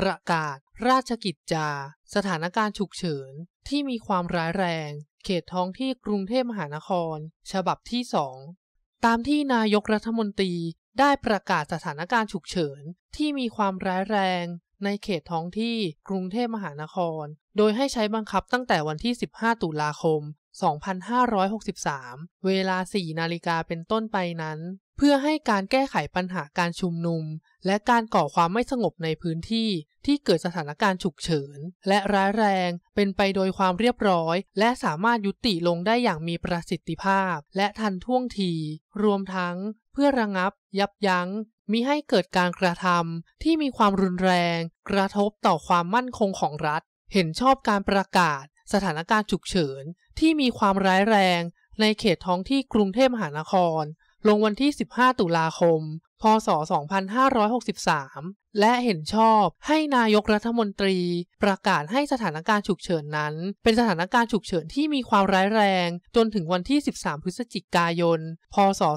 ประกาศราชกิจจา สถานการณ์ฉุกเฉินที่มีความร้ายแรง เขตท้องที่กรุงเทพมหานคร ฉบับที่สองตามที่นายกรัฐมนตรีได้ประกาศสถานการณ์ฉุกเฉินที่มีความร้ายแรงในเขตท้องที่กรุงเทพมหานครโดยให้ใช้บังคับตั้งแต่วันที่ 15 ตุลาคม 2563 เวลา 4 นาฬิกาเป็นต้นไปนั้นเพื่อให้การแก้ไขปัญหาการชุมนุม และการก่อความไม่สงบในพื้นที่ ที่เกิดสถานการณ์ฉุกเฉิน และร้ายแรงเป็นไปโดยความเรียบร้อย และสามารถยุติลงได้อย่างมีประสิทธิภาพ และทันท่วงที รวมทั้ง เพื่อระงับยับยัง้งมิให้เกิดการกระทำที่มีความรุนแรง กระทบต่อความมั่นคงของรัฐ เห็นชอบการประกาศ สถานการณ์ฉุกเฉินที่มีความร้ายแรง ในเขตท้องที่กรุงเทพมหานครลงวันที่ 15 ตุลาคม พศ 2563 และเห็นชอบให้นายกรัฐมนตรี ประกาศให้สถานการณ์ฉุกเฉินนั้น เป็นสถานการณ์ฉุกเฉินที่มีความร้ายแรง จนถึงวันที่ 13 พฤศจิกายน พศ 2563